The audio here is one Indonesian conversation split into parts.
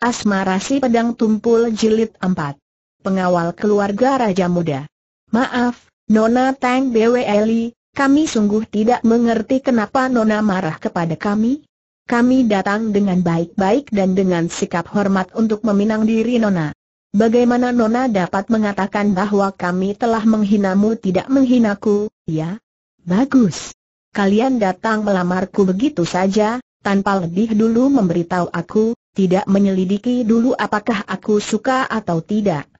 Asmara si pedang tumpul jilid 4. Pengawal keluarga Raja Muda. Maaf, Nona Tang Bweli, kami sungguh tidak mengerti kenapa Nona marah kepada kami. Kami datang dengan baik-baik dan dengan sikap hormat untuk meminang diri Nona. Bagaimana Nona dapat mengatakan bahwa kami telah menghinamu tidak menghinaku, ya? Bagus. Kalian datang melamarku begitu saja, tanpa lebih dulu memberitahu aku, tidak menyelidiki dulu apakah aku suka atau tidak.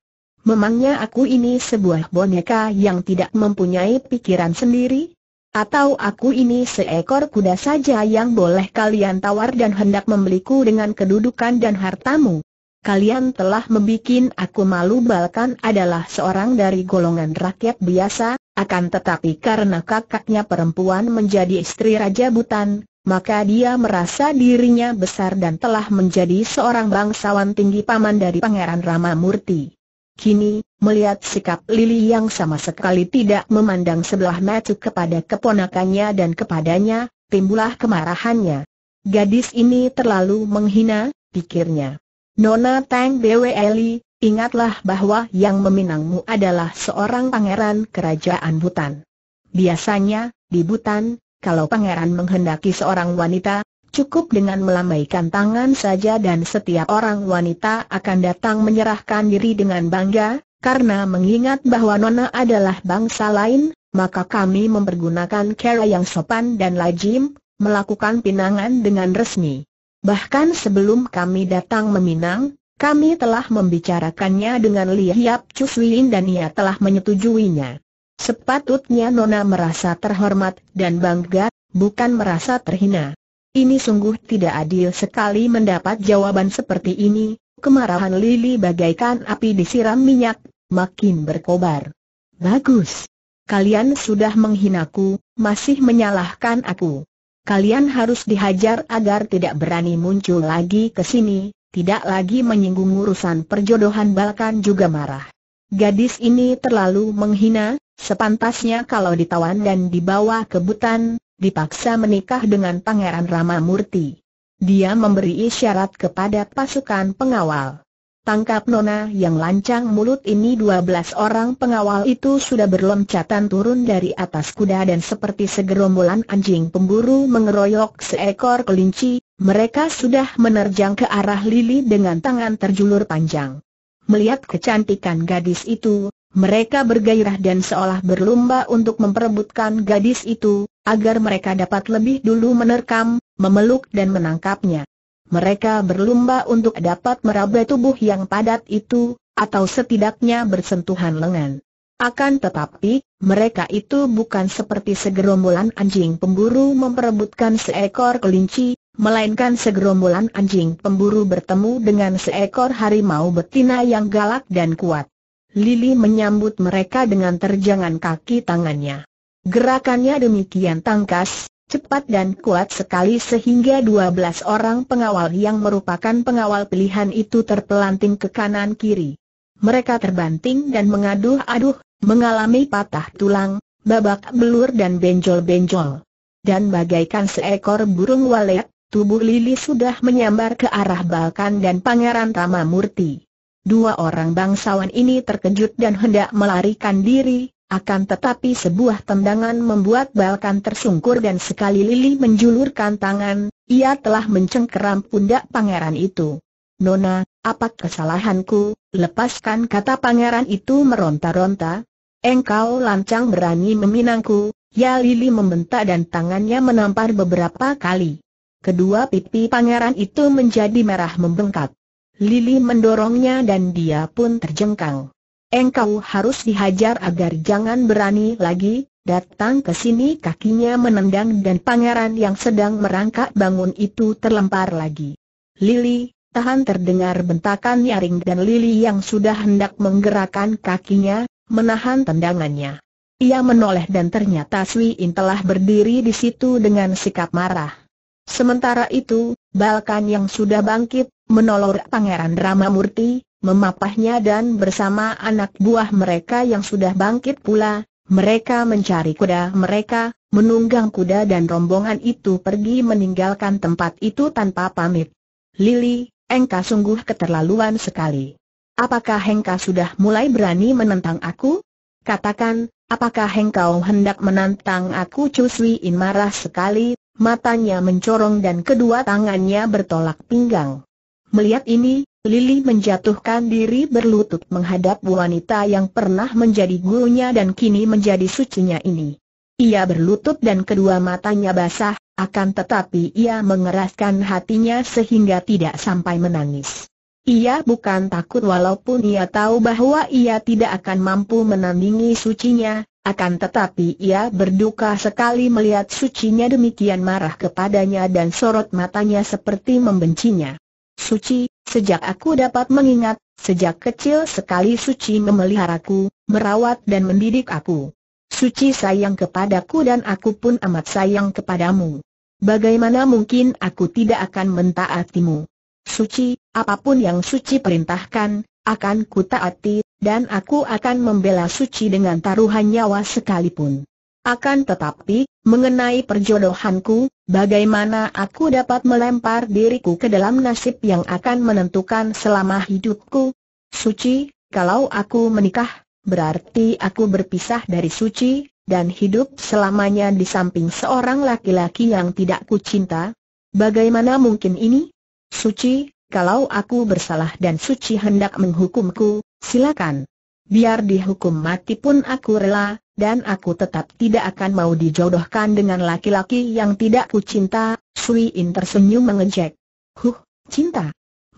Memangnya aku ini sebuah boneka yang tidak mempunyai pikiran sendiri? Atau aku ini seekor kuda saja yang boleh kalian tawar dan hendak membeliku dengan kedudukan dan hartamu? Kalian telah membuat aku malu Balkan adalah seorang dari golongan rakyat biasa, akan tetapi karena kakaknya perempuan menjadi istri Raja Butan, maka dia merasa dirinya besar dan telah menjadi seorang bangsawan tinggi paman dari Pangeran Murti. Kini, melihat sikap Lili yang sama sekali tidak memandang sebelah mata kepada keponakannya dan kepadanya, timbullah kemarahannya. Gadis ini terlalu menghina, pikirnya. Nona Tang Eli, ingatlah bahwa yang meminangmu adalah seorang pangeran kerajaan Butan. Biasanya, di Butan, kalau pangeran menghendaki seorang wanita, cukup dengan melambaikan tangan saja dan setiap orang wanita akan datang menyerahkan diri dengan bangga, karena mengingat bahwa Nona adalah bangsa lain, maka kami mempergunakan cara yang sopan dan lazim, melakukan pinangan dengan resmi. Bahkan sebelum kami datang meminang, kami telah membicarakannya dengan Li Hiap Chuswin dan ia telah menyetujuinya. Sepatutnya Nona merasa terhormat dan bangga, bukan merasa terhina. Ini sungguh tidak adil sekali mendapat jawaban seperti ini, kemarahan Lili bagaikan api disiram minyak, makin berkobar. Bagus. Kalian sudah menghinaku, masih menyalahkan aku. Kalian harus dihajar agar tidak berani muncul lagi ke sini, tidak lagi menyinggung urusan perjodohan balkan juga marah. Gadis ini terlalu menghina, Sepantasnya kalau ditawan dan dibawa ke Butan, dipaksa menikah dengan Pangeran Rama Murti. Dia memberi isyarat kepada pasukan pengawal. Tangkap nona yang lancang mulut ini 12 orang pengawal itu sudah berloncatan turun dari atas kuda dan seperti segerombolan anjing pemburu mengeroyok seekor kelinci, mereka sudah menerjang ke arah Lili dengan tangan terjulur panjang. Melihat kecantikan gadis itu, mereka bergairah dan seolah berlomba untuk memperebutkan gadis itu, agar mereka dapat lebih dulu menerkam, memeluk dan menangkapnya. Mereka berlomba untuk dapat meraba tubuh yang padat itu, atau setidaknya bersentuhan lengan. Akan tetapi, mereka itu bukan seperti segerombolan anjing pemburu memperebutkan seekor kelinci, melainkan segerombolan anjing pemburu bertemu dengan seekor harimau betina yang galak dan kuat. Lili menyambut mereka dengan terjangan kaki tangannya. Gerakannya demikian tangkas, cepat dan kuat sekali sehingga 12 orang pengawal yang merupakan pengawal pilihan itu terpelanting ke kanan kiri. Mereka terbanting dan mengaduh-aduh, mengalami patah tulang, babak belur dan benjol-benjol. Dan bagaikan seekor burung walet, tubuh Lili sudah menyambar ke arah Balkan dan Pangeran Murti. Dua orang bangsawan ini terkejut dan hendak melarikan diri, akan tetapi sebuah tendangan membuat Balkan tersungkur dan sekali Lili menjulurkan tangan, ia telah mencengkeram pundak pangeran itu. Nona, apa kesalahanku? Lepaskan kata pangeran itu meronta-ronta. Engkau lancang berani meminangku, ya Lili membentak dan tangannya menampar beberapa kali. Kedua pipi pangeran itu menjadi merah membengkak. Lili mendorongnya dan dia pun terjengkang. Engkau harus dihajar agar jangan berani lagi, datang ke sini kakinya menendang dan pangeran yang sedang merangkak bangun itu terlempar lagi. Lili, tahan terdengar bentakan nyaring dan Lili yang sudah hendak menggerakkan kakinya, menahan tendangannya. Ia menoleh dan ternyata Sui In telah berdiri di situ dengan sikap marah. Sementara itu, Balkan yang sudah bangkit, menolor Pangeran Murti, memapahnya dan bersama anak buah mereka yang sudah bangkit pula, mereka mencari kuda mereka, menunggang kuda dan rombongan itu pergi meninggalkan tempat itu tanpa pamit. Lili, Engka sungguh keterlaluan sekali. Apakah Hengka sudah mulai berani menentang aku? Katakan, apakah engkau hendak menantang aku Cuswi In marah sekali, matanya mencorong dan kedua tangannya bertolak pinggang. Melihat ini, Lili menjatuhkan diri berlutut menghadap wanita yang pernah menjadi gurunya dan kini menjadi sucinya ini. Ia berlutut dan kedua matanya basah, akan tetapi ia mengeraskan hatinya sehingga tidak sampai menangis. Ia bukan takut walaupun ia tahu bahwa ia tidak akan mampu menandingi sucinya, akan tetapi ia berduka sekali melihat sucinya demikian marah kepadanya dan sorot matanya seperti membencinya. Suci, sejak aku dapat mengingat, sejak kecil sekali Suci memeliharaku, merawat dan mendidik aku. Suci sayang kepadaku dan aku pun amat sayang kepadamu. Bagaimana mungkin aku tidak akan mentaatimu? Suci, apapun yang Suci perintahkan, akan kutaati, dan aku akan membela suci dengan taruhan nyawa sekalipun. Akan tetapi, mengenai perjodohanku, bagaimana aku dapat melempar diriku ke dalam nasib yang akan menentukan selama hidupku? Suci, kalau aku menikah, berarti aku berpisah dari Suci, dan hidup selamanya di samping seorang laki-laki yang tidak kucinta. Bagaimana mungkin ini? Suci, kalau aku bersalah dan Suci hendak menghukumku, Silakan. Biar dihukum mati pun aku rela, dan aku tetap tidak akan mau dijodohkan dengan laki-laki yang tidak ku cinta, Sui In tersenyum mengejek. Huh, cinta?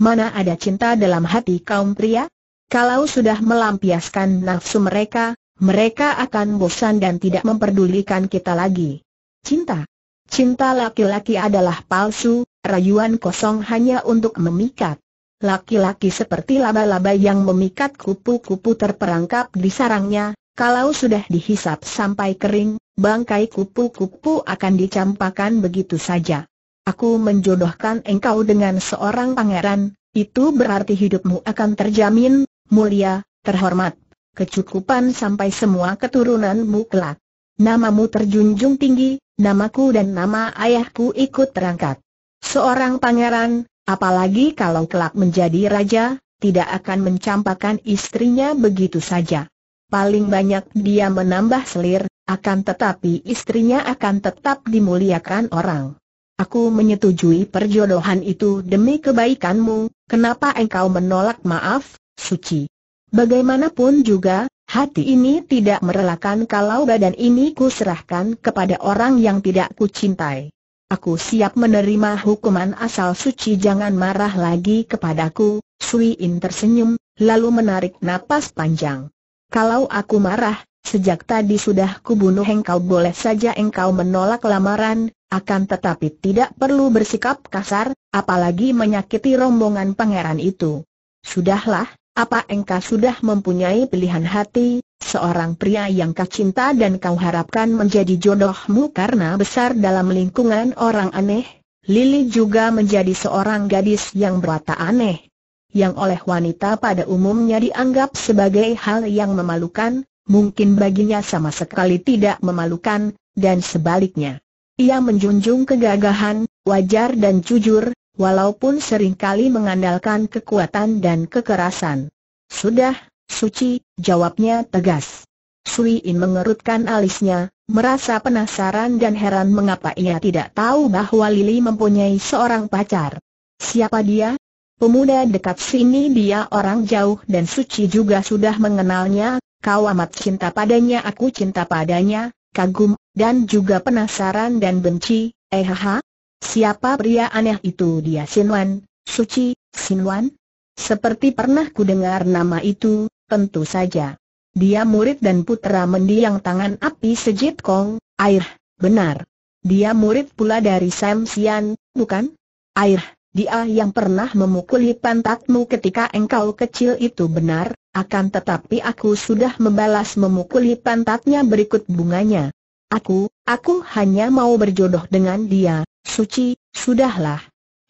Mana ada cinta dalam hati kaum pria? Kalau sudah melampiaskan nafsu mereka, mereka akan bosan dan tidak memperdulikan kita lagi. Cinta. Cinta laki-laki adalah palsu, rayuan kosong hanya untuk memikat. Laki-laki seperti laba-laba yang memikat kupu-kupu terperangkap di sarangnya, kalau sudah dihisap sampai kering, bangkai kupu-kupu akan dicampakan begitu saja. Aku menjodohkan engkau dengan seorang pangeran, itu berarti hidupmu akan terjamin, mulia, terhormat, kecukupan sampai semua keturunanmu kelak. Namamu terjunjung tinggi, namaku dan nama ayahku ikut terangkat. Seorang pangeran, Apalagi kalau kelak menjadi raja, tidak akan mencampakkan istrinya begitu saja. Paling banyak dia menambah selir, akan tetapi istrinya akan tetap dimuliakan orang. Aku menyetujui perjodohan itu demi kebaikanmu, kenapa engkau menolak maaf, suci? Bagaimanapun juga, hati ini tidak merelakan kalau badan ini kuserahkan kepada orang yang tidak kucintai. Aku siap menerima hukuman asal suci jangan marah lagi kepadaku, Sui In tersenyum, lalu menarik napas panjang. Kalau aku marah, sejak tadi sudah kubunuh engkau boleh saja engkau menolak lamaran, akan tetapi tidak perlu bersikap kasar, apalagi menyakiti rombongan pangeran itu. Sudahlah, apa engkau sudah mempunyai pilihan hati, seorang pria yang kau cinta dan kau harapkan menjadi jodohmu karena besar dalam lingkungan orang aneh? Lili juga menjadi seorang gadis yang berwatak aneh. Yang oleh wanita pada umumnya dianggap sebagai hal yang memalukan, mungkin baginya sama sekali tidak memalukan, dan sebaliknya. Ia menjunjung kegagahan, wajar dan jujur, walaupun seringkali mengandalkan kekuatan dan kekerasan. Sudah, suci, jawabnya tegas. Sui In mengerutkan alisnya, merasa penasaran dan heran mengapa ia tidak tahu bahwa Lily mempunyai seorang pacar. Siapa dia? Pemuda dekat sini dia orang jauh dan suci juga sudah mengenalnya, kau amat cinta padanya aku cinta padanya, kagum, dan juga penasaran dan benci, eh ha? Siapa pria aneh itu dia Sinwan, Suci, Sinwan? Seperti pernah ku dengar nama itu, tentu saja. Dia murid dan putra mendiang tangan api Sejit Kong, air, benar. Dia murid pula dari Sam Sian, bukan? Air, dia yang pernah memukuli pantatmu ketika engkau kecil itu benar, akan tetapi aku sudah membalas memukuli pantatnya berikut bunganya. Aku, aku hanya mau berjodoh dengan dia, Suci, sudahlah.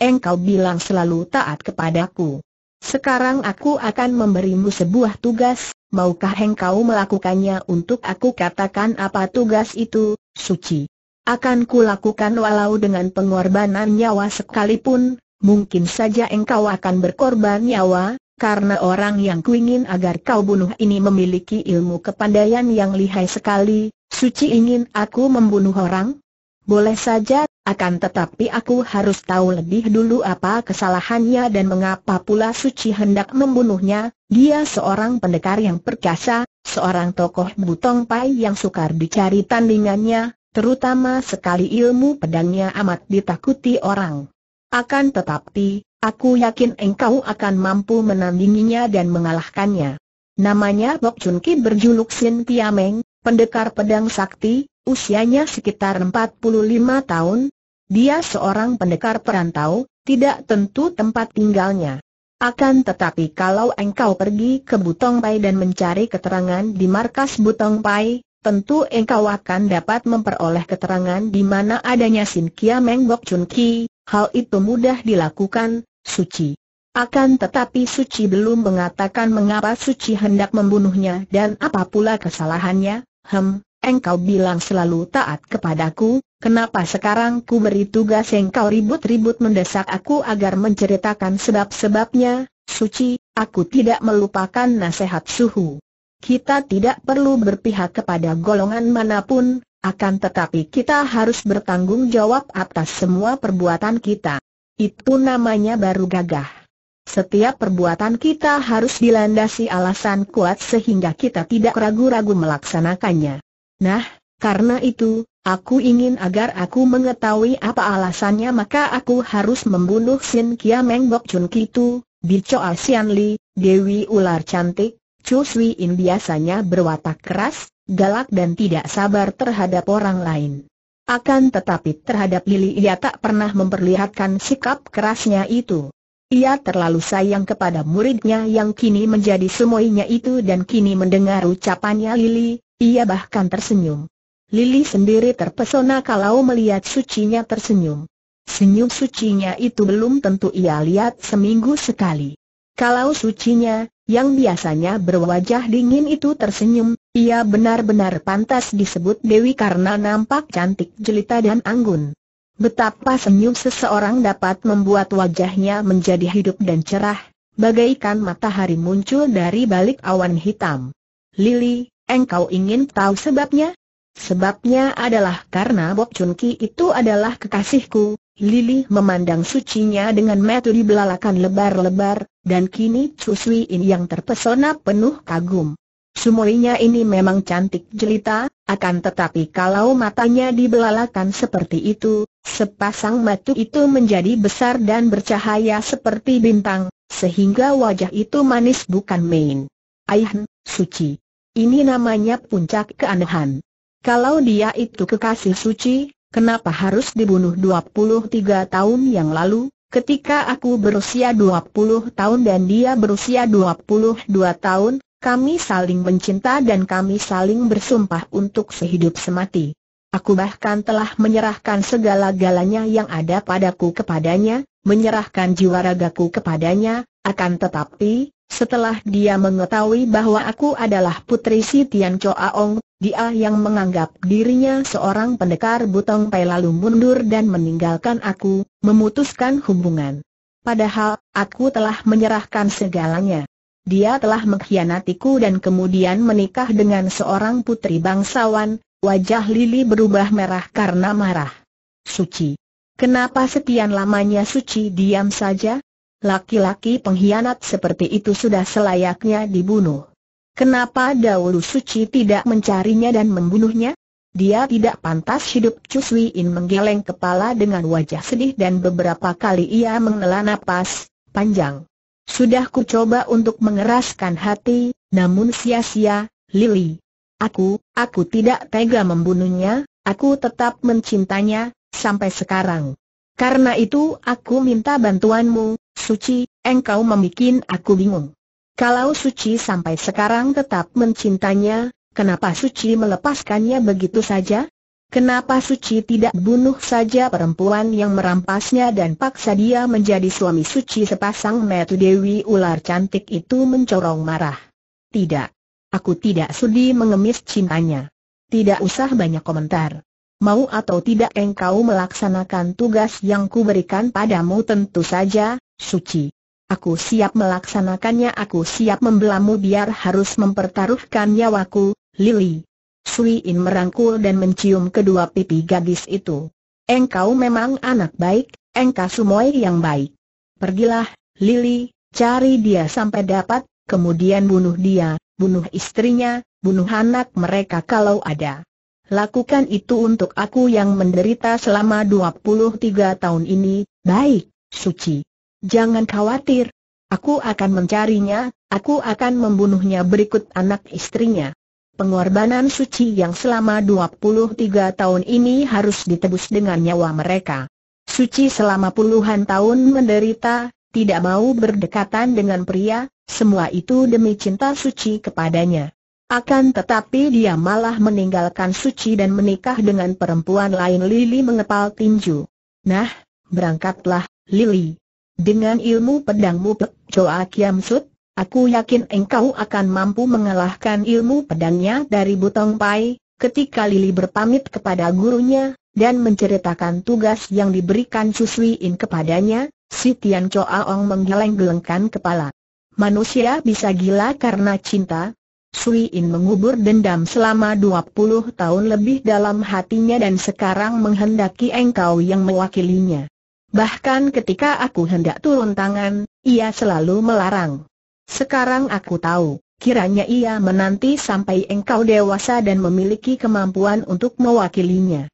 Engkau bilang selalu taat kepadaku. Sekarang aku akan memberimu sebuah tugas, maukah engkau melakukannya untuk aku katakan apa tugas itu, Suci? Akan lakukan walau dengan pengorbanan nyawa sekalipun, mungkin saja engkau akan berkorban nyawa, karena orang yang kuingin agar kau bunuh ini memiliki ilmu kepandaian yang lihai sekali, suci ingin aku membunuh orang? Boleh saja akan tetapi aku harus tahu lebih dulu apa kesalahannya dan mengapa pula Suci hendak membunuhnya, dia seorang pendekar yang perkasa, seorang tokoh butong pai yang sukar dicari tandingannya, terutama sekali ilmu pedangnya amat ditakuti orang. Akan tetapi, aku yakin engkau akan mampu menandinginya dan mengalahkannya. Namanya Bok Chun Ki berjuluk Sin Tiameng, pendekar pedang sakti, Usianya sekitar 45 tahun. Dia seorang pendekar perantau, tidak tentu tempat tinggalnya. Akan tetapi kalau engkau pergi ke Butong Pai dan mencari keterangan di markas Butong Pai, tentu engkau akan dapat memperoleh keterangan di mana adanya Sin Kia Meng Bok Chun Ki, hal itu mudah dilakukan, Suci. Akan tetapi Suci belum mengatakan mengapa Suci hendak membunuhnya dan apa pula kesalahannya, hem, Engkau bilang selalu taat kepadaku, kenapa sekarang ku beri tugas engkau ribut-ribut mendesak aku agar menceritakan sebab-sebabnya, suci, aku tidak melupakan nasihat suhu. Kita tidak perlu berpihak kepada golongan manapun, akan tetapi kita harus bertanggung jawab atas semua perbuatan kita. Itu namanya baru gagah. Setiap perbuatan kita harus dilandasi alasan kuat sehingga kita tidak ragu-ragu melaksanakannya. Nah, karena itu, aku ingin agar aku mengetahui apa alasannya maka aku harus membunuh Sin Kia Meng Bok Chun Kitu, A Asian Li, Dewi Ular Cantik, Chu Sui In biasanya berwatak keras, galak dan tidak sabar terhadap orang lain. Akan tetapi terhadap Lili ia tak pernah memperlihatkan sikap kerasnya itu. Ia terlalu sayang kepada muridnya yang kini menjadi semuanya itu dan kini mendengar ucapannya Lili, ia bahkan tersenyum. Lili sendiri terpesona kalau melihat sucinya tersenyum. Senyum sucinya itu belum tentu ia lihat seminggu sekali. Kalau sucinya, yang biasanya berwajah dingin itu tersenyum, ia benar-benar pantas disebut Dewi karena nampak cantik jelita dan anggun. Betapa senyum seseorang dapat membuat wajahnya menjadi hidup dan cerah, bagaikan matahari muncul dari balik awan hitam. Lili, Engkau ingin tahu sebabnya? Sebabnya adalah karena Bob Chun Ki itu adalah kekasihku. Lili memandang sucinya dengan mata belalakan lebar-lebar, dan kini Chu Sui In yang terpesona penuh kagum. Sumoinya ini memang cantik jelita, akan tetapi kalau matanya dibelalakan seperti itu, sepasang mata itu menjadi besar dan bercahaya seperti bintang, sehingga wajah itu manis bukan main. Ayah, suci. Ini namanya puncak keanehan. Kalau dia itu kekasih suci, kenapa harus dibunuh 23 tahun yang lalu, ketika aku berusia 20 tahun dan dia berusia 22 tahun, kami saling mencinta dan kami saling bersumpah untuk sehidup semati. Aku bahkan telah menyerahkan segala-galanya yang ada padaku kepadanya, menyerahkan jiwa ragaku kepadanya, akan tetapi, setelah dia mengetahui bahwa aku adalah putri si Tian Choaong, dia yang menganggap dirinya seorang pendekar butong pai lalu mundur dan meninggalkan aku, memutuskan hubungan. Padahal, aku telah menyerahkan segalanya. Dia telah mengkhianatiku dan kemudian menikah dengan seorang putri bangsawan, wajah Lili berubah merah karena marah. Suci. Kenapa setian lamanya Suci diam saja? laki-laki pengkhianat seperti itu sudah selayaknya dibunuh. Kenapa dahulu suci tidak mencarinya dan membunuhnya? Dia tidak pantas hidup Cuswi In menggeleng kepala dengan wajah sedih dan beberapa kali ia menghela napas, panjang. Sudah ku coba untuk mengeraskan hati, namun sia-sia, Lily. Aku, aku tidak tega membunuhnya, aku tetap mencintanya, sampai sekarang. Karena itu aku minta bantuanmu, Suci, engkau membuat aku bingung. Kalau Suci sampai sekarang tetap mencintainya, kenapa Suci melepaskannya begitu saja? Kenapa Suci tidak bunuh saja perempuan yang merampasnya dan paksa dia menjadi suami Suci sepasang metu Dewi ular cantik itu mencorong marah? Tidak. Aku tidak sudi mengemis cintanya. Tidak usah banyak komentar. Mau atau tidak engkau melaksanakan tugas yang kuberikan padamu tentu saja, suci. Aku siap melaksanakannya aku siap membelamu biar harus mempertaruhkan nyawaku, Lili. Sui In merangkul dan mencium kedua pipi gadis itu. Engkau memang anak baik, engkau semua yang baik. Pergilah, Lili, cari dia sampai dapat, kemudian bunuh dia, bunuh istrinya, bunuh anak mereka kalau ada. Lakukan itu untuk aku yang menderita selama 23 tahun ini, baik, suci. Jangan khawatir. Aku akan mencarinya, aku akan membunuhnya berikut anak istrinya. Pengorbanan suci yang selama 23 tahun ini harus ditebus dengan nyawa mereka. Suci selama puluhan tahun menderita, tidak mau berdekatan dengan pria, semua itu demi cinta suci kepadanya. Akan tetapi dia malah meninggalkan Suci dan menikah dengan perempuan lain Lili mengepal tinju. Nah, berangkatlah, Lili. Dengan ilmu pedangmu Pek Choa Kiam Sut, aku yakin engkau akan mampu mengalahkan ilmu pedangnya dari Butong Pai, ketika Lili berpamit kepada gurunya, dan menceritakan tugas yang diberikan In kepadanya, si Tian Choa Ong menggeleng-gelengkan kepala. Manusia bisa gila karena cinta, Sui In mengubur dendam selama 20 tahun lebih dalam hatinya dan sekarang menghendaki engkau yang mewakilinya. Bahkan ketika aku hendak turun tangan, ia selalu melarang. Sekarang aku tahu, kiranya ia menanti sampai engkau dewasa dan memiliki kemampuan untuk mewakilinya.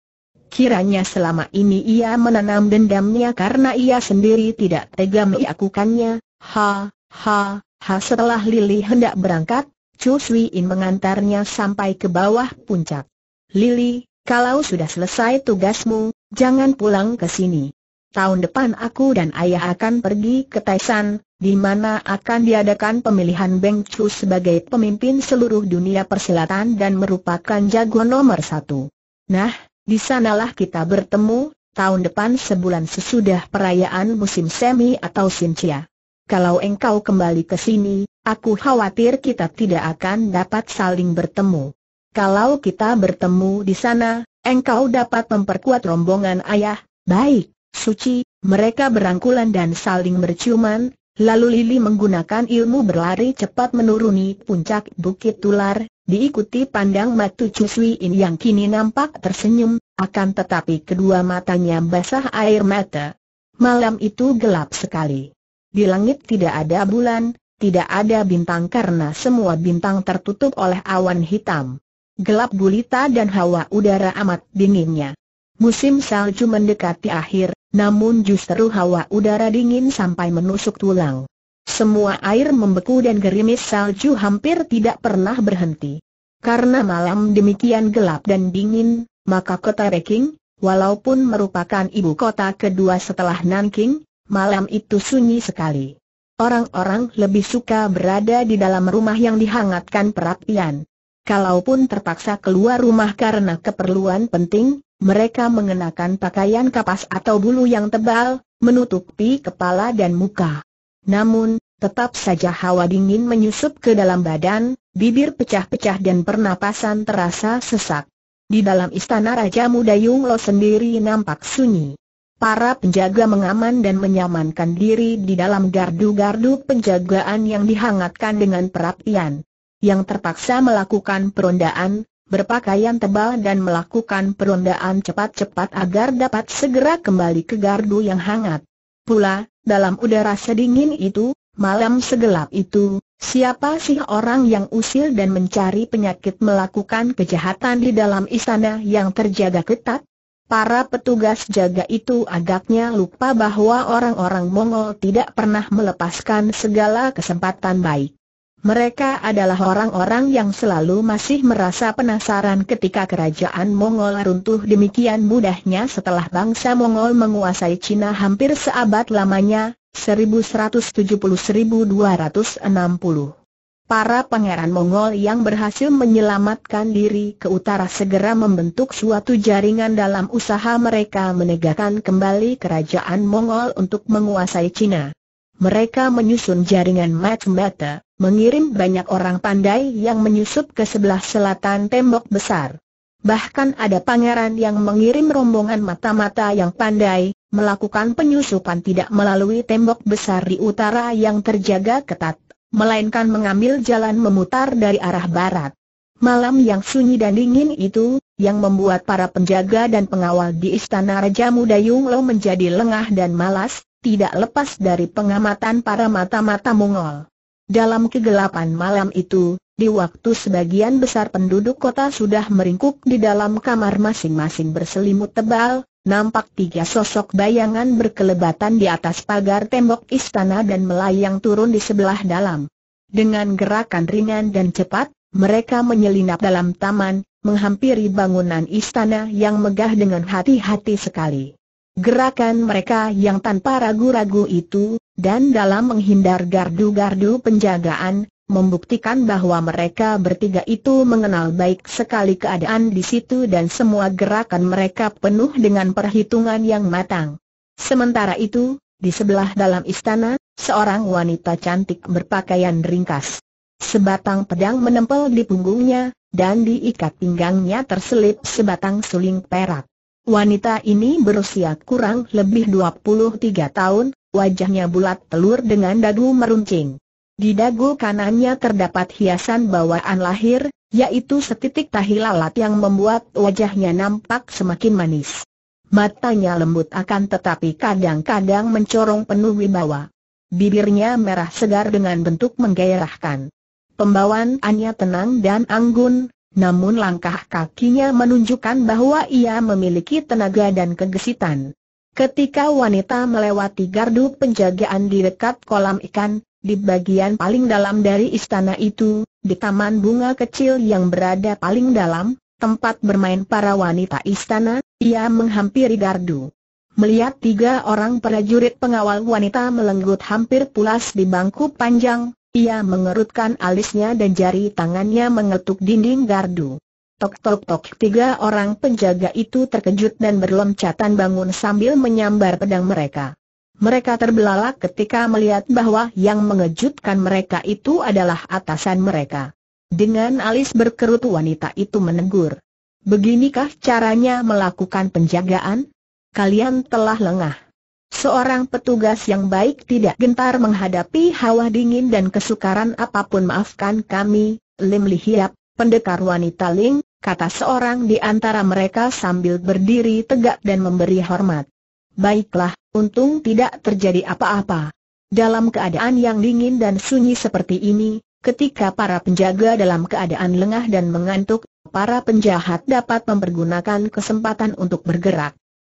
Kiranya selama ini ia menanam dendamnya karena ia sendiri tidak tega melakukannya. Ha, ha, ha setelah Lili hendak berangkat, Chu Sui In mengantarnya sampai ke bawah puncak. Lili, kalau sudah selesai tugasmu, jangan pulang ke sini. Tahun depan aku dan ayah akan pergi ke Taisan, di mana akan diadakan pemilihan Beng Chu sebagai pemimpin seluruh dunia persilatan dan merupakan jago nomor satu. Nah, di sanalah kita bertemu, tahun depan sebulan sesudah perayaan musim semi atau Sincia. Kalau engkau kembali ke sini, aku khawatir kita tidak akan dapat saling bertemu. Kalau kita bertemu di sana, engkau dapat memperkuat rombongan ayah, baik suci, mereka berangkulan dan saling berciuman, lalu Lili menggunakan ilmu berlari cepat menuruni puncak Bukit Tular, diikuti pandang Matu Cuswi yang kini nampak tersenyum, akan tetapi kedua matanya basah air mata. Malam itu gelap sekali. Di langit tidak ada bulan, tidak ada bintang karena semua bintang tertutup oleh awan hitam. Gelap gulita dan hawa udara amat dinginnya. Musim salju mendekati akhir, namun justru hawa udara dingin sampai menusuk tulang. Semua air membeku dan gerimis salju hampir tidak pernah berhenti. Karena malam demikian gelap dan dingin, maka kota Peking, walaupun merupakan ibu kota kedua setelah Nanking, malam itu sunyi sekali. Orang-orang lebih suka berada di dalam rumah yang dihangatkan perapian. Kalaupun terpaksa keluar rumah karena keperluan penting, mereka mengenakan pakaian kapas atau bulu yang tebal, menutupi kepala dan muka. Namun, tetap saja hawa dingin menyusup ke dalam badan, bibir pecah-pecah dan pernapasan terasa sesak. Di dalam istana Raja Muda Yung Lo sendiri nampak sunyi. Para penjaga mengaman dan menyamankan diri di dalam gardu-gardu penjagaan yang dihangatkan dengan perapian. Yang terpaksa melakukan perondaan, berpakaian tebal dan melakukan perondaan cepat-cepat agar dapat segera kembali ke gardu yang hangat. Pula, dalam udara sedingin itu, malam segelap itu, siapa sih orang yang usil dan mencari penyakit melakukan kejahatan di dalam istana yang terjaga ketat? Para petugas jaga itu agaknya lupa bahwa orang-orang Mongol tidak pernah melepaskan segala kesempatan baik. Mereka adalah orang-orang yang selalu masih merasa penasaran ketika kerajaan Mongol runtuh demikian mudahnya setelah bangsa Mongol menguasai Cina hampir seabad lamanya, 1170-1260. Para pangeran Mongol yang berhasil menyelamatkan diri ke utara segera membentuk suatu jaringan dalam usaha mereka menegakkan kembali kerajaan Mongol untuk menguasai Cina. Mereka menyusun jaringan matematik mengirim banyak orang pandai yang menyusup ke sebelah selatan tembok besar. Bahkan ada pangeran yang mengirim rombongan mata-mata yang pandai, melakukan penyusupan tidak melalui tembok besar di utara yang terjaga ketat, melainkan mengambil jalan memutar dari arah barat. Malam yang sunyi dan dingin itu, yang membuat para penjaga dan pengawal di Istana Raja Muda Yunglo menjadi lengah dan malas, tidak lepas dari pengamatan para mata-mata Mongol. Dalam kegelapan malam itu, di waktu sebagian besar penduduk kota sudah meringkuk di dalam kamar masing-masing berselimut tebal, nampak tiga sosok bayangan berkelebatan di atas pagar tembok istana dan melayang turun di sebelah dalam. Dengan gerakan ringan dan cepat, mereka menyelinap dalam taman, menghampiri bangunan istana yang megah dengan hati-hati sekali. Gerakan mereka yang tanpa ragu-ragu itu, dan dalam menghindar gardu-gardu penjagaan, membuktikan bahwa mereka bertiga itu mengenal baik sekali keadaan di situ dan semua gerakan mereka penuh dengan perhitungan yang matang. Sementara itu, di sebelah dalam istana, seorang wanita cantik berpakaian ringkas. Sebatang pedang menempel di punggungnya, dan diikat pinggangnya terselip sebatang suling perak. Wanita ini berusia kurang lebih 23 tahun, wajahnya bulat telur dengan dagu meruncing. Di dagu kanannya terdapat hiasan bawaan lahir, yaitu setitik tahi lalat yang membuat wajahnya nampak semakin manis. Matanya lembut akan tetapi kadang-kadang mencorong penuh wibawa. Bibirnya merah segar dengan bentuk menggairahkan. Pembawaannya tenang dan anggun, namun langkah kakinya menunjukkan bahwa ia memiliki tenaga dan kegesitan. Ketika wanita melewati gardu penjagaan di dekat kolam ikan, di bagian paling dalam dari istana itu, di taman bunga kecil yang berada paling dalam, tempat bermain para wanita istana, ia menghampiri gardu. Melihat tiga orang prajurit pengawal wanita melenggut hampir pulas di bangku panjang, ia mengerutkan alisnya dan jari tangannya mengetuk dinding gardu. Tok-tok-tok tiga orang penjaga itu terkejut dan berloncatan bangun sambil menyambar pedang mereka. Mereka terbelalak ketika melihat bahwa yang mengejutkan mereka itu adalah atasan mereka. Dengan alis berkerut wanita itu menegur. Beginikah caranya melakukan penjagaan? Kalian telah lengah. Seorang petugas yang baik tidak gentar menghadapi hawa dingin dan kesukaran apapun maafkan kami, Lim Lihiap, pendekar wanita Ling, kata seorang di antara mereka sambil berdiri tegak dan memberi hormat. Baiklah, untung tidak terjadi apa-apa. Dalam keadaan yang dingin dan sunyi seperti ini, ketika para penjaga dalam keadaan lengah dan mengantuk, para penjahat dapat mempergunakan kesempatan untuk bergerak.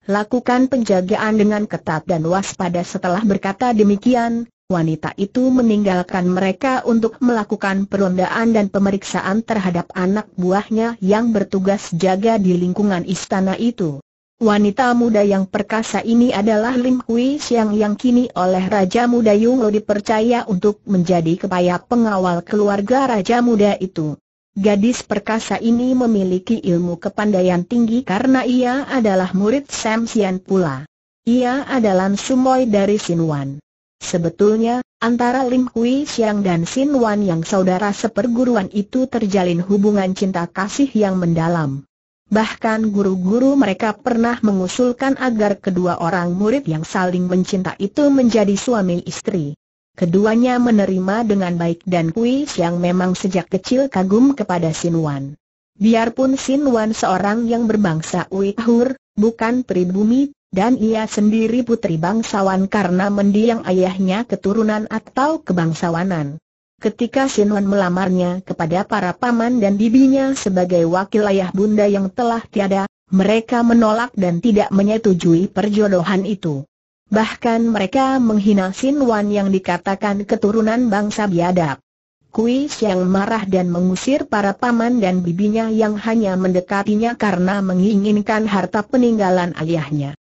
Lakukan penjagaan dengan ketat dan waspada setelah berkata demikian, wanita itu meninggalkan mereka untuk melakukan perondaan dan pemeriksaan terhadap anak buahnya yang bertugas jaga di lingkungan istana itu. Wanita muda yang perkasa ini adalah Lim Kui Siang yang kini oleh Raja Muda Yunglo dipercaya untuk menjadi kepaya pengawal keluarga Raja Muda itu. Gadis perkasa ini memiliki ilmu kepandaian tinggi karena ia adalah murid Sam Sian pula. Ia adalah sumoy dari Sinwan. Sebetulnya, antara Lim Kui Siang dan Sin Wan yang saudara seperguruan itu terjalin hubungan cinta kasih yang mendalam. Bahkan guru-guru mereka pernah mengusulkan agar kedua orang murid yang saling mencinta itu menjadi suami istri. Keduanya menerima dengan baik dan Kui Siang memang sejak kecil kagum kepada Sin Wan. Biarpun Sin Wan seorang yang berbangsa Uyghur, bukan pribumi, dan ia sendiri putri bangsawan karena mendiang ayahnya keturunan atau kebangsawanan. Ketika Sinwan melamarnya kepada para paman dan bibinya sebagai wakil ayah bunda yang telah tiada, mereka menolak dan tidak menyetujui perjodohan itu. Bahkan mereka menghina Sinwan yang dikatakan keturunan bangsa biadab. Kui Siang marah dan mengusir para paman dan bibinya yang hanya mendekatinya karena menginginkan harta peninggalan ayahnya.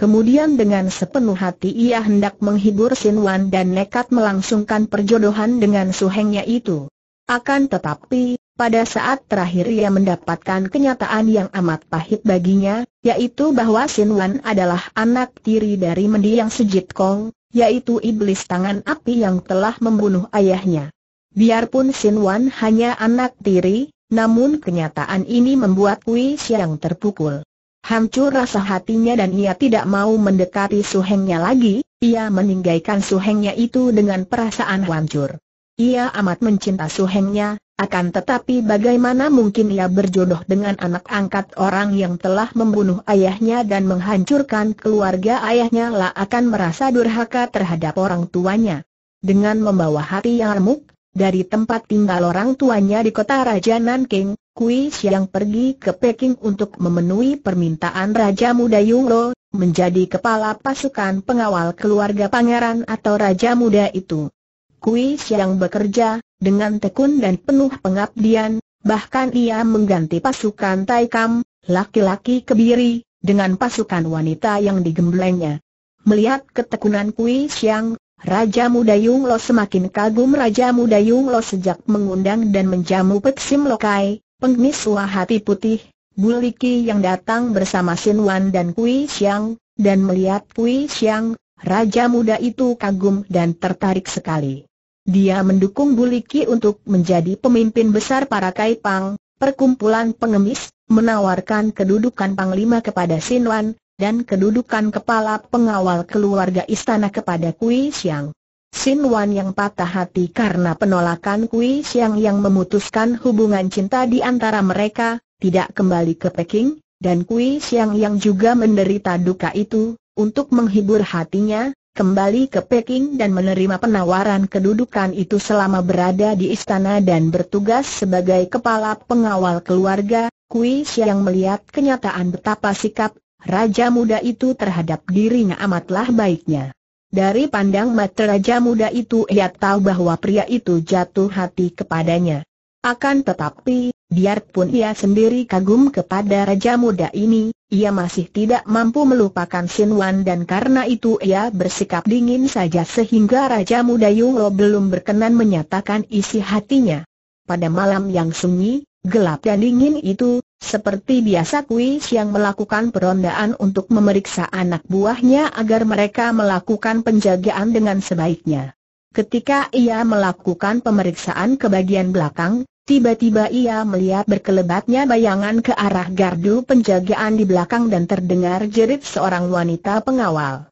Kemudian dengan sepenuh hati ia hendak menghibur Sin Wan dan nekat melangsungkan perjodohan dengan suhengnya itu. Akan tetapi, pada saat terakhir ia mendapatkan kenyataan yang amat pahit baginya, yaitu bahwa Sin Wan adalah anak tiri dari mendiang Sejit Kong, yaitu iblis tangan api yang telah membunuh ayahnya. Biarpun Sin Wan hanya anak tiri, namun kenyataan ini membuat Wei Xiang terpukul. Hancur rasa hatinya dan ia tidak mau mendekati suhengnya lagi, ia meninggalkan suhengnya itu dengan perasaan hancur. Ia amat mencinta suhengnya, akan tetapi bagaimana mungkin ia berjodoh dengan anak angkat orang yang telah membunuh ayahnya dan menghancurkan keluarga ayahnya lah akan merasa durhaka terhadap orang tuanya. Dengan membawa hati yang remuk, dari tempat tinggal orang tuanya di kota Raja Nanking, Kui Siang pergi ke Peking untuk memenuhi permintaan Raja Muda Yunglo, menjadi kepala pasukan pengawal keluarga pangeran atau Raja Muda itu. Kui Siang bekerja, dengan tekun dan penuh pengabdian, bahkan ia mengganti pasukan Taikam, laki-laki kebiri, dengan pasukan wanita yang digemblengnya. Melihat ketekunan Kui Siang, Raja Muda Yung semakin kagum Raja Muda Yung sejak mengundang dan menjamu Peksim Lokai, pengemis hati putih, Buliki yang datang bersama Sin Wan dan Kui Xiang, dan melihat Kui Xiang, raja muda itu kagum dan tertarik sekali. Dia mendukung Buliki untuk menjadi pemimpin besar para Kaipang, perkumpulan pengemis, menawarkan kedudukan panglima kepada Sin Wan, dan kedudukan kepala pengawal keluarga istana kepada Kui Xiang. Sin Wan yang patah hati karena penolakan Kui Siang yang memutuskan hubungan cinta di antara mereka, tidak kembali ke Peking, dan Kui Siang yang juga menderita duka itu, untuk menghibur hatinya, kembali ke Peking dan menerima penawaran kedudukan itu selama berada di istana dan bertugas sebagai kepala pengawal keluarga, Kui Siang melihat kenyataan betapa sikap Raja muda itu terhadap dirinya amatlah baiknya. Dari pandang mata Raja Muda itu ia tahu bahwa pria itu jatuh hati kepadanya. Akan tetapi, biarpun ia sendiri kagum kepada Raja Muda ini, ia masih tidak mampu melupakan Wan dan karena itu ia bersikap dingin saja sehingga Raja Muda Lo belum berkenan menyatakan isi hatinya. Pada malam yang sunyi, gelap dan dingin itu, seperti biasa Kui Siang melakukan perondaan untuk memeriksa anak buahnya agar mereka melakukan penjagaan dengan sebaiknya. Ketika ia melakukan pemeriksaan ke bagian belakang, tiba-tiba ia melihat berkelebatnya bayangan ke arah gardu penjagaan di belakang dan terdengar jerit seorang wanita pengawal.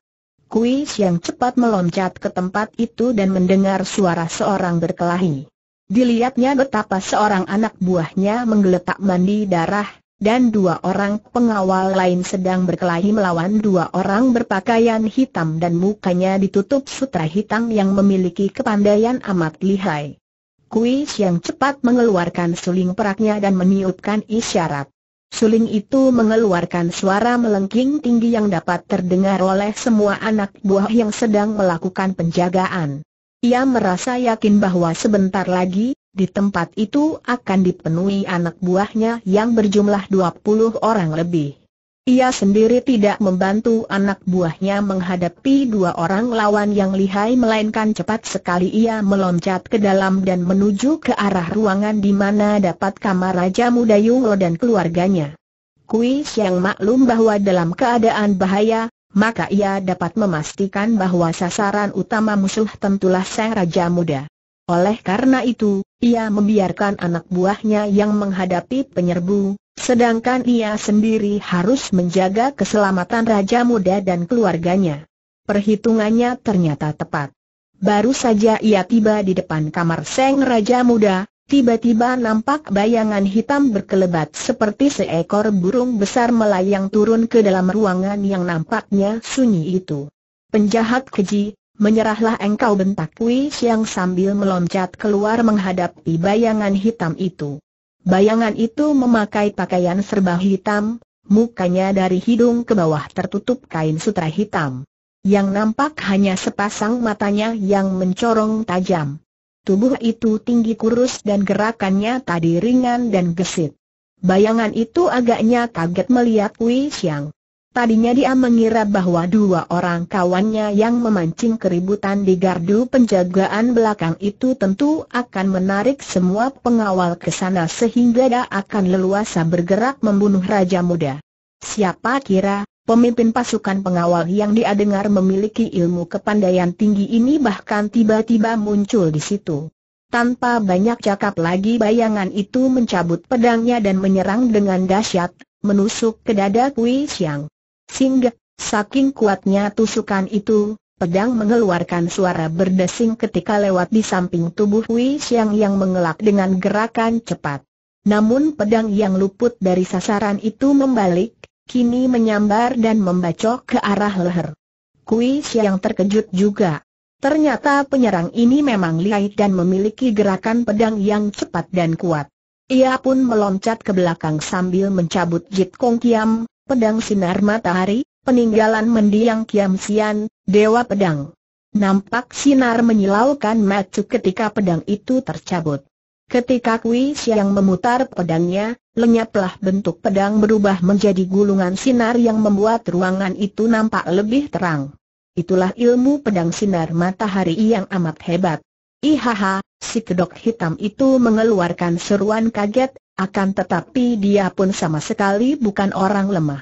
Kui Siang cepat meloncat ke tempat itu dan mendengar suara seorang berkelahi. Dilihatnya betapa seorang anak buahnya menggeletak mandi darah, dan dua orang pengawal lain sedang berkelahi melawan dua orang berpakaian hitam dan mukanya ditutup sutra hitam yang memiliki kepandaian amat lihai. Kuis yang cepat mengeluarkan suling peraknya dan meniupkan isyarat. Suling itu mengeluarkan suara melengking tinggi yang dapat terdengar oleh semua anak buah yang sedang melakukan penjagaan. Ia merasa yakin bahwa sebentar lagi, di tempat itu akan dipenuhi anak buahnya yang berjumlah 20 orang lebih. Ia sendiri tidak membantu anak buahnya menghadapi dua orang lawan yang lihai melainkan cepat sekali ia meloncat ke dalam dan menuju ke arah ruangan di mana dapat kamar Raja Muda Yunglo dan keluarganya. Kui Siang maklum bahwa dalam keadaan bahaya, maka ia dapat memastikan bahwa sasaran utama musuh tentulah sang raja muda. Oleh karena itu, ia membiarkan anak buahnya yang menghadapi penyerbu, sedangkan ia sendiri harus menjaga keselamatan raja muda dan keluarganya. Perhitungannya ternyata tepat. Baru saja ia tiba di depan kamar Seng Raja Muda, Tiba-tiba nampak bayangan hitam berkelebat seperti seekor burung besar melayang turun ke dalam ruangan yang nampaknya sunyi itu. Penjahat keji, menyerahlah engkau bentak Wei Siang sambil meloncat keluar menghadapi bayangan hitam itu. Bayangan itu memakai pakaian serba hitam, mukanya dari hidung ke bawah tertutup kain sutra hitam. Yang nampak hanya sepasang matanya yang mencorong tajam. Tubuh itu tinggi kurus dan gerakannya tadi ringan dan gesit. Bayangan itu agaknya kaget melihat Wei Xiang. Tadinya dia mengira bahwa dua orang kawannya yang memancing keributan di gardu penjagaan belakang itu tentu akan menarik semua pengawal ke sana sehingga dia akan leluasa bergerak membunuh Raja Muda. Siapa kira, Pemimpin pasukan pengawal yang dia dengar memiliki ilmu kepandaian tinggi ini bahkan tiba-tiba muncul di situ. Tanpa banyak cakap lagi bayangan itu mencabut pedangnya dan menyerang dengan dahsyat, menusuk ke dada Kui Xiang. Singgah, saking kuatnya tusukan itu, pedang mengeluarkan suara berdesing ketika lewat di samping tubuh Kui Xiang yang mengelak dengan gerakan cepat. Namun pedang yang luput dari sasaran itu membalik, kini menyambar dan membacok ke arah leher. Kui yang terkejut juga. Ternyata penyerang ini memang lihai dan memiliki gerakan pedang yang cepat dan kuat. Ia pun meloncat ke belakang sambil mencabut Jit Kong Kiam, pedang sinar matahari, peninggalan mendiang Kiam Sian, dewa pedang. Nampak sinar menyilaukan macu ketika pedang itu tercabut. Ketika Kui Siang memutar pedangnya, lenyaplah bentuk pedang berubah menjadi gulungan sinar yang membuat ruangan itu nampak lebih terang. Itulah ilmu pedang sinar matahari yang amat hebat. Ihaha, si kedok hitam itu mengeluarkan seruan kaget, akan tetapi dia pun sama sekali bukan orang lemah.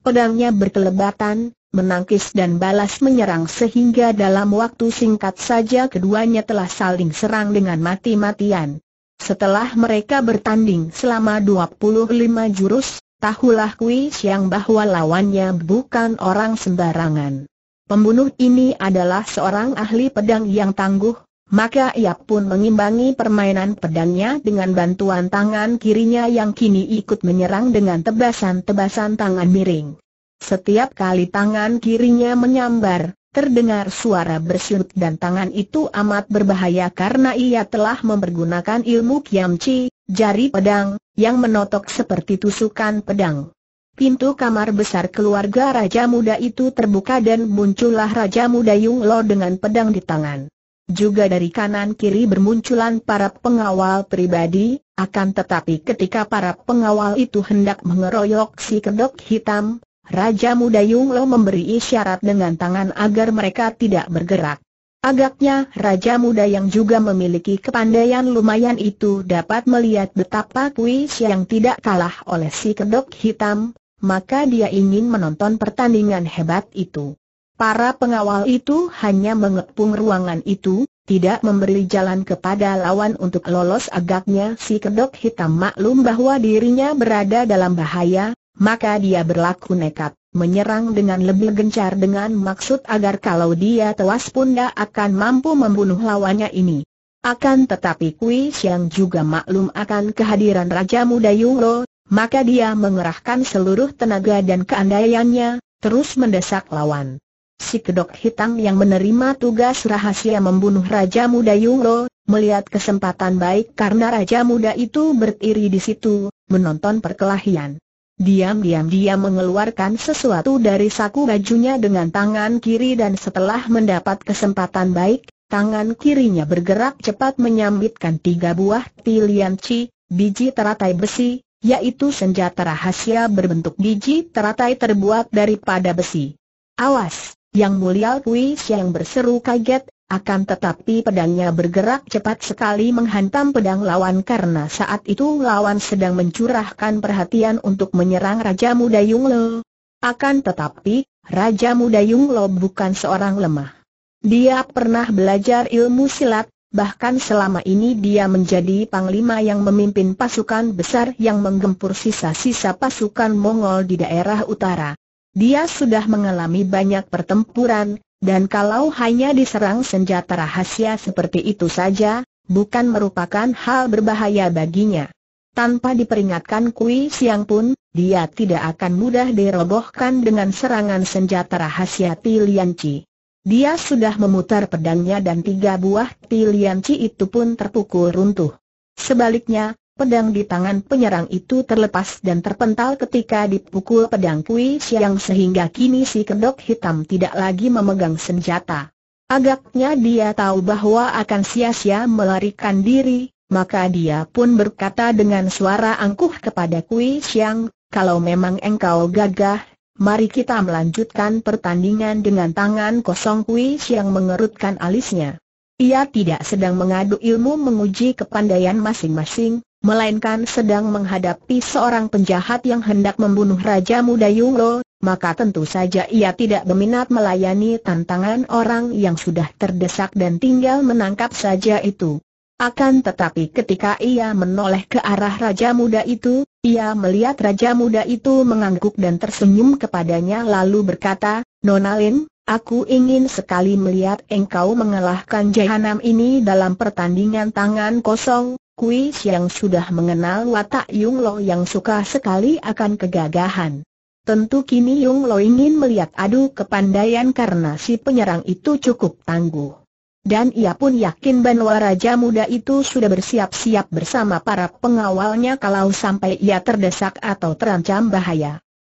Pedangnya berkelebatan, menangkis dan balas menyerang sehingga dalam waktu singkat saja keduanya telah saling serang dengan mati-matian. Setelah mereka bertanding selama 25 jurus, tahulah Kui Siang bahwa lawannya bukan orang sembarangan. Pembunuh ini adalah seorang ahli pedang yang tangguh, maka ia pun mengimbangi permainan pedangnya dengan bantuan tangan kirinya yang kini ikut menyerang dengan tebasan-tebasan tangan miring. Setiap kali tangan kirinya menyambar, Terdengar suara bersiut dan tangan itu amat berbahaya karena ia telah mempergunakan ilmu kiamci, jari pedang, yang menotok seperti tusukan pedang. Pintu kamar besar keluarga Raja Muda itu terbuka dan muncullah Raja Muda Yung Lo dengan pedang di tangan. Juga dari kanan kiri bermunculan para pengawal pribadi, akan tetapi ketika para pengawal itu hendak mengeroyok si kedok hitam, Raja muda Yunglo memberi isyarat dengan tangan agar mereka tidak bergerak. Agaknya Raja muda yang juga memiliki kepandaian lumayan itu dapat melihat betapa Kui yang tidak kalah oleh si kedok hitam, maka dia ingin menonton pertandingan hebat itu. Para pengawal itu hanya mengepung ruangan itu, tidak memberi jalan kepada lawan untuk lolos agaknya si kedok hitam maklum bahwa dirinya berada dalam bahaya, maka dia berlaku nekat, menyerang dengan lebih gencar dengan maksud agar kalau dia tewas pun dia akan mampu membunuh lawannya ini. Akan tetapi Kui yang juga maklum akan kehadiran Raja Muda Yunglo, maka dia mengerahkan seluruh tenaga dan keandaiannya, terus mendesak lawan. Si kedok hitam yang menerima tugas rahasia membunuh Raja Muda Yunglo, melihat kesempatan baik karena Raja Muda itu berdiri di situ, menonton perkelahian. Diam-diam dia mengeluarkan sesuatu dari saku bajunya dengan tangan kiri dan setelah mendapat kesempatan baik, tangan kirinya bergerak cepat menyambitkan tiga buah tilianci, biji teratai besi, yaitu senjata rahasia berbentuk biji teratai terbuat daripada besi. Awas! Yang mulia Kui yang berseru kaget, akan tetapi pedangnya bergerak cepat sekali menghantam pedang lawan karena saat itu lawan sedang mencurahkan perhatian untuk menyerang Raja Muda Yunglo. Akan tetapi, Raja Muda Yunglo bukan seorang lemah. Dia pernah belajar ilmu silat, bahkan selama ini dia menjadi panglima yang memimpin pasukan besar yang menggempur sisa-sisa pasukan Mongol di daerah utara. Dia sudah mengalami banyak pertempuran, dan kalau hanya diserang senjata rahasia seperti itu saja, bukan merupakan hal berbahaya baginya. Tanpa diperingatkan Kui Siang pun, dia tidak akan mudah dirobohkan dengan serangan senjata rahasia Tilianci. Dia sudah memutar pedangnya dan tiga buah Tilianci itu pun terpukul runtuh. Sebaliknya, Pedang di tangan penyerang itu terlepas dan terpental ketika dipukul pedang Kui Siang sehingga kini si kedok hitam tidak lagi memegang senjata. Agaknya dia tahu bahwa akan sia-sia melarikan diri, maka dia pun berkata dengan suara angkuh kepada Kui Siang, kalau memang engkau gagah, mari kita melanjutkan pertandingan dengan tangan kosong Kui Siang mengerutkan alisnya. Ia tidak sedang mengadu ilmu menguji kepandaian masing-masing, melainkan sedang menghadapi seorang penjahat yang hendak membunuh Raja Muda Yunglo, maka tentu saja ia tidak berminat melayani tantangan orang yang sudah terdesak dan tinggal menangkap saja itu. Akan tetapi ketika ia menoleh ke arah Raja Muda itu, ia melihat Raja Muda itu mengangguk dan tersenyum kepadanya lalu berkata, Nonalin, Aku ingin sekali melihat engkau mengalahkan jahanam ini dalam pertandingan tangan kosong, Kui yang sudah mengenal watak Yung Lo yang suka sekali akan kegagahan. Tentu kini Yung Lo ingin melihat adu kepandaian karena si penyerang itu cukup tangguh. Dan ia pun yakin bahwa Raja Muda itu sudah bersiap-siap bersama para pengawalnya kalau sampai ia terdesak atau terancam bahaya.